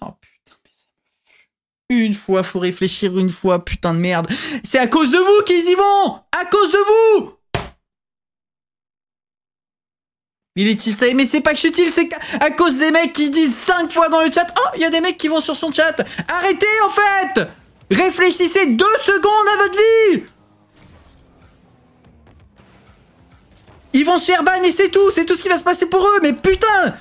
Oh putain, mais ça me Une fois, faut réfléchir une fois, putain de merde. C'est à cause de vous qu'ils y vont À cause de vous Il est il ça, mais c'est pas que je suis c'est à cause des mecs qui disent 5 fois dans le chat « Oh, il y a des mecs qui vont sur son chat !» Arrêtez, en fait Réfléchissez deux secondes à votre vie Ils vont se faire ban et c'est tout C'est tout ce qui va se passer pour eux Mais putain